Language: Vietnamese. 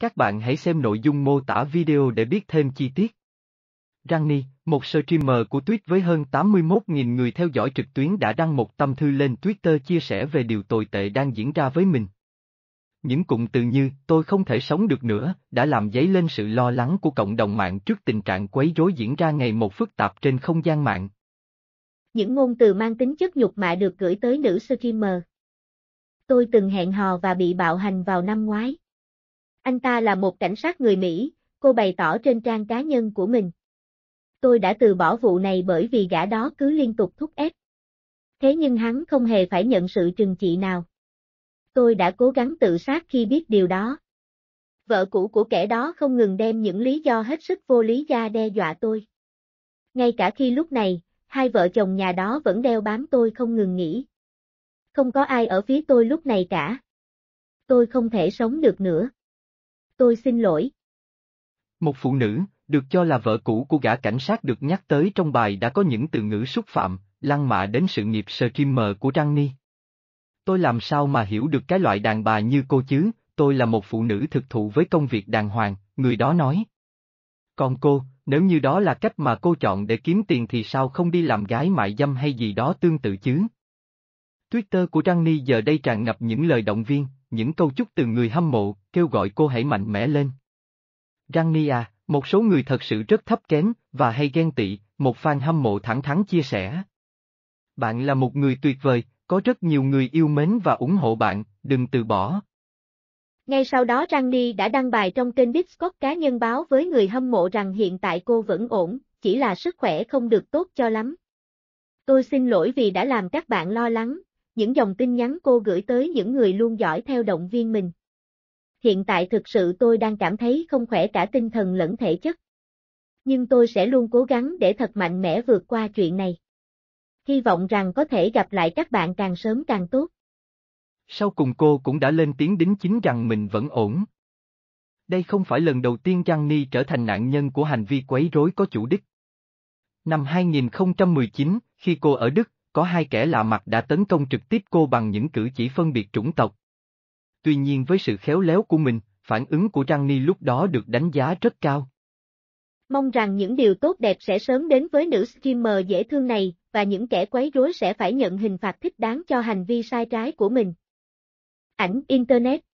Các bạn hãy xem nội dung mô tả video để biết thêm chi tiết. Rani, một streamer của Twitch với hơn 81.000 người theo dõi trực tuyến đã đăng một tâm thư lên Twitter chia sẻ về điều tồi tệ đang diễn ra với mình. Những cụm từ như tôi không thể sống được nữa đã làm dấy lên sự lo lắng của cộng đồng mạng trước tình trạng quấy rối diễn ra ngày một phức tạp trên không gian mạng. Những ngôn từ mang tính chất nhục mạ được gửi tới nữ streamer. Tôi từng hẹn hò và bị bạo hành vào năm ngoái. Anh ta là một cảnh sát người Mỹ, cô bày tỏ trên trang cá nhân của mình. Tôi đã từ bỏ vụ này bởi vì gã đó cứ liên tục thúc ép. Thế nhưng hắn không hề phải nhận sự trừng trị nào. Tôi đã cố gắng tự sát khi biết điều đó. Vợ cũ của kẻ đó không ngừng đem những lý do hết sức vô lý ra đe dọa tôi. Ngay cả khi lúc này, hai vợ chồng nhà đó vẫn đeo bám tôi không ngừng nghỉ. Không có ai ở phía tôi lúc này cả. Tôi không thể sống được nữa tôi xin lỗi. Một phụ nữ, được cho là vợ cũ của gã cảnh sát được nhắc tới trong bài đã có những từ ngữ xúc phạm, lăng mạ đến sự nghiệp streamer của Trang Ni. Tôi làm sao mà hiểu được cái loại đàn bà như cô chứ, tôi là một phụ nữ thực thụ với công việc đàng hoàng, người đó nói. Còn cô, nếu như đó là cách mà cô chọn để kiếm tiền thì sao không đi làm gái mại dâm hay gì đó tương tự chứ? Twitter của Trang Ni giờ đây tràn ngập những lời động viên, những câu chúc từ người hâm mộ, kêu gọi cô hãy mạnh mẽ lên. Rania, một số người thật sự rất thấp kém, và hay ghen tị, một fan hâm mộ thẳng thắn chia sẻ. Bạn là một người tuyệt vời, có rất nhiều người yêu mến và ủng hộ bạn, đừng từ bỏ. Ngay sau đó Rani đã đăng bài trong kênh Discord cá nhân báo với người hâm mộ rằng hiện tại cô vẫn ổn, chỉ là sức khỏe không được tốt cho lắm. Tôi xin lỗi vì đã làm các bạn lo lắng, những dòng tin nhắn cô gửi tới những người luôn giỏi theo động viên mình. Hiện tại thực sự tôi đang cảm thấy không khỏe cả tinh thần lẫn thể chất. Nhưng tôi sẽ luôn cố gắng để thật mạnh mẽ vượt qua chuyện này. Hy vọng rằng có thể gặp lại các bạn càng sớm càng tốt. Sau cùng cô cũng đã lên tiếng đính chính rằng mình vẫn ổn. Đây không phải lần đầu tiên Giang Ni trở thành nạn nhân của hành vi quấy rối có chủ đích. Năm 2019, khi cô ở Đức, có hai kẻ lạ mặt đã tấn công trực tiếp cô bằng những cử chỉ phân biệt chủng tộc. Tuy nhiên với sự khéo léo của mình, phản ứng của Trang Ni lúc đó được đánh giá rất cao. Mong rằng những điều tốt đẹp sẽ sớm đến với nữ streamer dễ thương này, và những kẻ quấy rối sẽ phải nhận hình phạt thích đáng cho hành vi sai trái của mình. Ảnh Internet